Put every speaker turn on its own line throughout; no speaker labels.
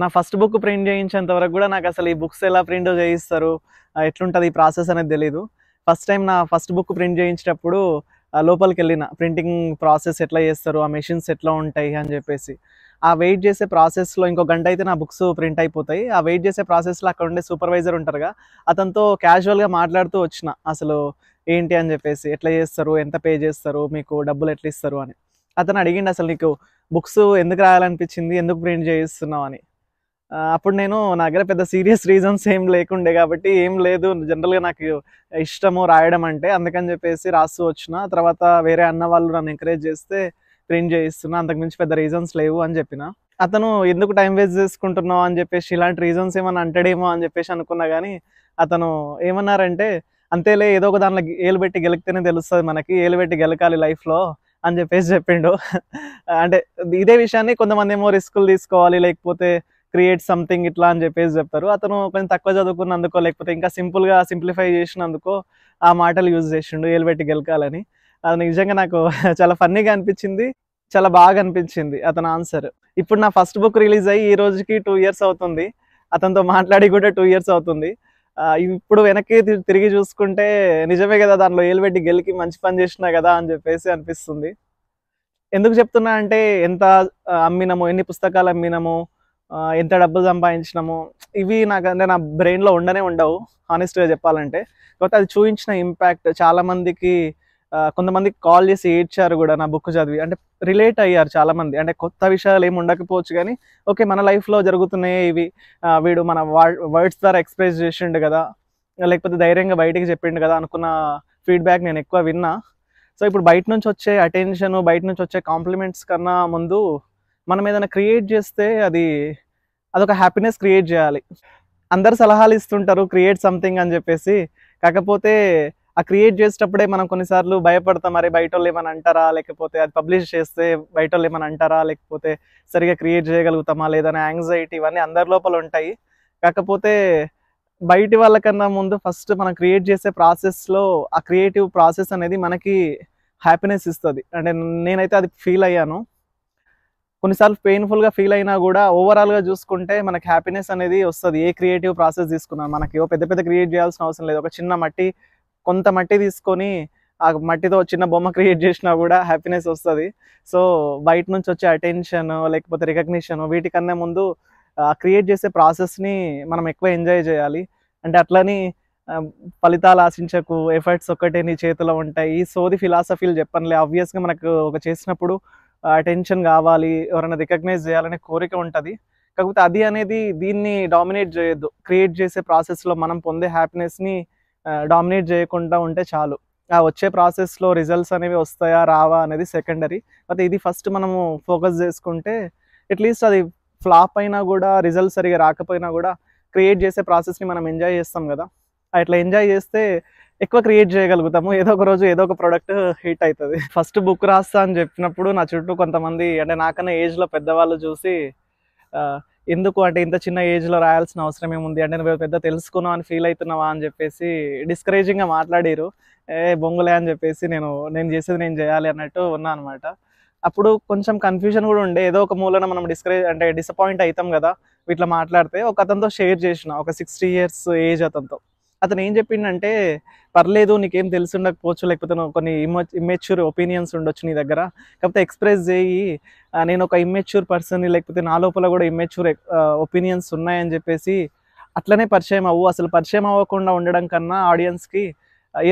నా first book print చేయించేంత వరకు కూడా నాకు అసలు ఈ బుక్స్ ఎలా ప్రింట్ చేయిస్తారు ఎట్లుంటుంది ఈ ప్రాసెస్ అనేది తెలీదు ఫస్ట్ టైం నా ఫస్ట్ బుక్ ప్రింట్ చేయించేటప్పుడు లోపలికి వెళ్ళిన ప్రింటింగ్ ప్రాసెస్ ఎట్లా చేస్తారు ఆ మెషిన్స్ ఎట్లా ఉంటాయి అని చెప్పేసి ఆ వెయిట్ చేసే ప్రాసెస్లో ఇంకో గంట అయితే నా బుక్స్ ప్రింట్ అయిపోతాయి ఆ వెయిట్ చేసే ప్రాసెస్లో అక్కడ ఉండే సూపర్వైజర్ ఉంటారుగా అతనితో క్యాజువల్గా మాట్లాడుతూ వచ్చిన అసలు ఏంటి అని చెప్పేసి ఎట్లా చేస్తారు ఎంత పే చేస్తారు మీకు డబ్బులు ఎట్లా ఇస్తారు అని అతను అడిగిండు అసలు నీకు బుక్స్ ఎందుకు రాయాలనిపించింది ఎందుకు ప్రింట్ చేయిస్తున్నావు అని అప్పుడు నేను నా దగ్గర పెద్ద సీరియస్ రీజన్స్ ఏం లేకుండే కాబట్టి ఏం లేదు జనరల్గా నాకు ఇష్టము రాయడం అంటే అందుకని చెప్పేసి రాస్తూ వచ్చిన తర్వాత వేరే అన్న వాళ్ళు నన్ను ఎంకరేజ్ చేస్తే ప్రింట్ చేయిస్తున్నా అంతకుమించి పెద్ద రీజన్స్ లేవు అని చెప్పిన అతను ఎందుకు టైం వేస్ట్ చేసుకుంటున్నావు అని చెప్పేసి ఇలాంటి రీజన్స్ ఏమైనా అంటాడేమో అని చెప్పేసి అనుకున్నా కానీ అతను ఏమన్నారంటే అంతేలే ఏదో ఒక దానిలో ఏలు పెట్టి గెలిగితేనే తెలుస్తుంది మనకి ఏలు పెట్టి గెలకాలి లైఫ్లో అని చెప్పేసి చెప్పిండు అంటే ఇదే విషయాన్ని కొంతమంది ఏమో రిస్కులు తీసుకోవాలి లేకపోతే క్రియేట్ సంథింగ్ ఇట్లా అని చెప్పేసి చెప్తారు అతను కొంచెం తక్కువ చదువుకున్నందుకో లేకపోతే ఇంకా సింపుల్గా సింప్లిఫై చేసినందుకో ఆ మాటలు యూజ్ చేసిండు ఏలుబెట్టి గెలకాలని అది నిజంగా నాకు చాలా ఫన్నీగా అనిపించింది చాలా బాగా అనిపించింది అతను ఆన్సర్ ఇప్పుడు నా ఫస్ట్ బుక్ రిలీజ్ అయ్యి ఈ రోజుకి టూ ఇయర్స్ అవుతుంది అతనితో మాట్లాడి కూడా టూ ఇయర్స్ అవుతుంది ఇప్పుడు వెనక్కి తిరిగి చూసుకుంటే నిజమే కదా దానిలో ఏలుబెట్టి గెలికి మంచి పని చేసినా కదా అని చెప్పేసి అనిపిస్తుంది ఎందుకు చెప్తున్నా అంటే ఎంత అమ్మినము ఎన్ని పుస్తకాలు అమ్మినము ఎంత డబ్బులు సంపాదించినాము ఇవి నాకు అంటే నా బ్రెయిన్లో ఉండనే ఉండవు హానెస్ట్గా చెప్పాలంటే కాకపోతే అది చూపించిన ఇంపాక్ట్ చాలామందికి కొంతమందికి కాల్ చేసి ఏడ్చారు కూడా నా బుక్ చదివి అంటే రిలేట్ అయ్యారు చాలామంది అంటే కొత్త విషయాలు ఏమి ఉండకపోవచ్చు కానీ ఓకే మన లైఫ్లో జరుగుతున్నాయి ఇవి వీడు మన వర్డ్స్ ద్వారా ఎక్స్ప్రెస్ చేసిండు కదా లేకపోతే ధైర్యంగా బయటికి చెప్పిండు కదా అనుకున్న ఫీడ్బ్యాక్ నేను ఎక్కువ విన్నా సో ఇప్పుడు బయట నుంచి వచ్చే అటెన్షన్ బయట నుంచి వచ్చే కాంప్లిమెంట్స్ కన్నా ముందు మనం ఏదైనా క్రియేట్ చేస్తే అది అదొక హ్యాపీనెస్ క్రియేట్ చేయాలి అందరు సలహాలు ఇస్తుంటారు క్రియేట్ సంథింగ్ అని చెప్పేసి కాకపోతే ఆ క్రియేట్ చేసేటప్పుడే మనం కొన్నిసార్లు భయపడతాం అరే బయట వాళ్ళు ఏమైనా అంటారా లేకపోతే అది పబ్లిష్ చేస్తే బయట వాళ్ళు ఏమైనా అంటారా లేకపోతే సరిగా క్రియేట్ చేయగలుగుతామా లేదనే యాంగ్జైటీ ఇవన్నీ అందరి లోపల ఉంటాయి కాకపోతే బయటి వాళ్ళకన్నా ముందు ఫస్ట్ మనం క్రియేట్ చేసే ప్రాసెస్లో ఆ క్రియేటివ్ ప్రాసెస్ అనేది మనకి హ్యాపీనెస్ ఇస్తుంది అంటే నేనైతే అది ఫీల్ అయ్యాను కొన్నిసార్లు పెయిన్ఫుల్గా ఫీల్ అయినా కూడా ఓవరాల్గా చూసుకుంటే మనకి హ్యాపీనెస్ అనేది వస్తుంది ఏ క్రియేటివ్ ప్రాసెస్ తీసుకున్నా మనకి పెద్ద పెద్ద క్రియేట్ చేయాల్సిన అవసరం లేదు ఒక చిన్న మట్టి కొంత మట్టి తీసుకొని ఆ మట్టితో చిన్న బొమ్మ క్రియేట్ చేసినా కూడా హ్యాపీనెస్ వస్తుంది సో బయట నుంచి వచ్చే అటెన్షన్ లేకపోతే రికగ్నిషన్ వీటికన్నా ముందు క్రియేట్ చేసే ప్రాసెస్ని మనం ఎక్కువ ఎంజాయ్ చేయాలి అంటే అట్లని ఫలితాలు ఆశించకు ఎఫర్ట్స్ ఒక్కటే నీ చేతిలో ఉంటాయి ఈ సోది ఫిలాసఫీలు చెప్పనులే ఆబ్వియస్గా మనకు ఒక చేసినప్పుడు అటెన్షన్ కావాలి ఎవరైనా రికగ్నైజ్ చేయాలనే కోరిక ఉంటుంది కాకపోతే అది అనేది దీన్ని డామినేట్ చేయొద్దు క్రియేట్ చేసే ప్రాసెస్లో మనం పొందే హ్యాపీనెస్ని డామినేట్ చేయకుండా ఉంటే చాలు ఆ వచ్చే ప్రాసెస్లో రిజల్ట్స్ అనేవి వస్తాయా రావా అనేది సెకండరీ బట్ ఇది ఫస్ట్ మనము ఫోకస్ చేసుకుంటే అట్లీస్ట్ అది ఫ్లాప్ అయినా కూడా రిజల్ట్ సరిగా రాకపోయినా కూడా క్రియేట్ చేసే ప్రాసెస్ని మనం ఎంజాయ్ చేస్తాం కదా అట్లా ఎంజాయ్ చేస్తే ఎక్కువ క్రియేట్ చేయగలుగుతాము ఏదో ఒక రోజు ఏదో ఒక ప్రోడక్ట్ హిట్ అవుతుంది ఫస్ట్ బుక్ రాస్తా అని చెప్పినప్పుడు నా చుట్టూ కొంతమంది అంటే నాకన్నా ఏజ్లో పెద్దవాళ్ళు చూసి ఎందుకు అంటే ఇంత చిన్న ఏజ్లో రాయాల్సిన అవసరం ఏముంది అంటే నువ్వు పెద్ద తెలుసుకున్నావు అని ఫీల్ అవుతున్నావా అని చెప్పేసి డిస్కరేజింగ్గా మాట్లాడారు ఏ బొంగులే అని చెప్పేసి నేను నేను చేసేది నేను చేయాలి అన్నట్టు ఉన్నా అనమాట అప్పుడు కొంచెం కన్ఫ్యూజన్ కూడా ఉండే ఏదో ఒక మూలన మనం డిస్కరేజ్ అంటే డిసప్పాయింట్ అవుతాం కదా ఇట్లా మాట్లాడితే ఒక అతనితో షేర్ చేసిన ఒక సిక్స్టీ ఇయర్స్ ఏజ్ అతనితో అతను ఏం చెప్పిండంటే పర్లేదు నీకేం తెలుసుండకపోవచ్చు లేకపోతే కొన్ని ఇమ్మెచ్యూర్ ఒపీనియన్స్ ఉండొచ్చు నీ దగ్గర కాకపోతే ఎక్స్ప్రెస్ చేయి నేను ఒక ఇమ్మెచ్యూర్ పర్సన్ లేకపోతే నా లోపల కూడా ఇమ్మెచ్యూర్ ఒపీనియన్స్ ఉన్నాయని చెప్పేసి అట్లనే పరిచయం అవ్వు అసలు పరిచయం అవ్వకుండా ఉండడం కన్నా ఆడియన్స్కి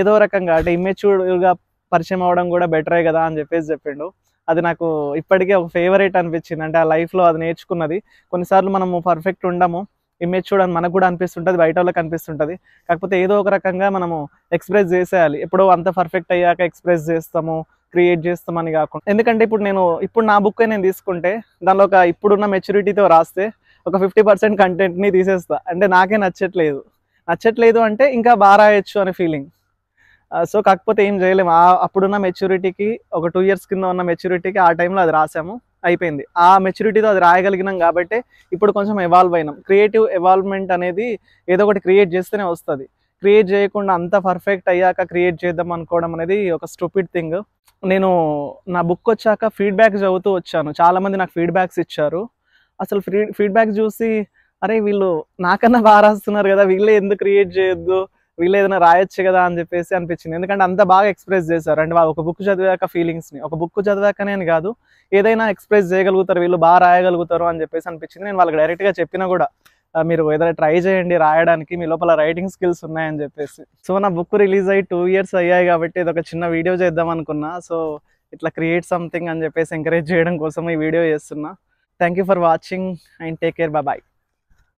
ఏదో రకంగా అంటే ఇమ్మెచ్యూర్గా పరిచయం అవ్వడం కూడా బెటరే కదా అని చెప్పేసి చెప్పిండు అది నాకు ఇప్పటికే ఒక ఫేవరెట్ అనిపించింది అంటే ఆ లైఫ్లో అది నేర్చుకున్నది కొన్నిసార్లు మనము పర్ఫెక్ట్ ఉండము ఇమేజ్ చూడడానికి మనకు కూడా అనిపిస్తుంటుంది బయట వాళ్ళకి అనిపిస్తుంటుంది కాకపోతే ఏదో ఒక రకంగా మనము ఎక్స్ప్రెస్ చేసేయాలి ఎప్పుడో అంత పర్ఫెక్ట్ అయ్యాక ఎక్స్ప్రెస్ చేస్తాము క్రియేట్ చేస్తామని కాకుండా ఎందుకంటే ఇప్పుడు నేను ఇప్పుడు నా బుక్ నేను తీసుకుంటే దానిలో ఒక ఇప్పుడున్న మెచ్యూరిటీతో రాస్తే ఒక ఫిఫ్టీ పర్సెంట్ కంటెంట్ని తీసేస్తా అంటే నాకే నచ్చట్లేదు నచ్చట్లేదు అంటే ఇంకా బాగా రాయొచ్చు అనే ఫీలింగ్ సో కాకపోతే ఏం చేయలేము అప్పుడున్న మెచ్యూరిటీకి ఒక టూ ఇయర్స్ కింద ఉన్న మెచ్యూరిటీకి ఆ టైంలో అది రాసాము అయిపోయింది ఆ మెచ్యూరిటీతో అది రాయగలిగినాం కాబట్టి ఇప్పుడు కొంచెం ఎవాల్వ్ అయినాం క్రియేటివ్ ఎవాల్వ్మెంట్ అనేది ఏదో ఒకటి క్రియేట్ చేస్తేనే వస్తుంది క్రియేట్ చేయకుండా అంత పర్ఫెక్ట్ అయ్యాక క్రియేట్ చేద్దాం అనుకోవడం అనేది ఒక స్టూపిడ్ థింగ్ నేను నా బుక్ వచ్చాక ఫీడ్బ్యాక్ చదువుతూ వచ్చాను చాలామంది నాకు ఫీడ్బ్యాక్స్ ఇచ్చారు అసలు ఫీడ్బ్యాక్ చూసి అరే వీళ్ళు నాకన్నా బాగా రాస్తున్నారు కదా వీళ్ళే ఎందుకు క్రియేట్ చేయొద్దు వీళ్ళు ఏదైనా రాయొచ్చు కదా అని చెప్పేసి అనిపించింది ఎందుకంటే అంత బాగా ఎక్స్ప్రెస్ చేశారు అండ్ వాళ్ళు ఒక బుక్ చదివాక ఫీలింగ్స్ని ఒక బుక్ చదివాకనే కాదు ఏదైనా ఎక్స్ప్రెస్ చేయగలుగుతారు వీళ్ళు బాగా రాయగలుగుతారు అని చెప్పేసి అనిపించింది నేను వాళ్ళకి డైరెక్ట్గా చెప్పినా కూడా మీరు ఏదైనా ట్రై చేయండి రాయడానికి మీ లోపల రైటింగ్ స్కిల్స్ ఉన్నాయని చెప్పేసి సో నా బుక్ రిలీజ్ అయ్యి టూ ఇయర్స్ అయ్యాయి కాబట్టి ఇది ఒక చిన్న వీడియో చేద్దాం అనుకున్నా సో ఇట్లా క్రియేట్ సంథింగ్ అని చెప్పేసి ఎంకరేజ్ చేయడం కోసం ఈ వీడియో చేస్తున్నా thank for watching and take care bye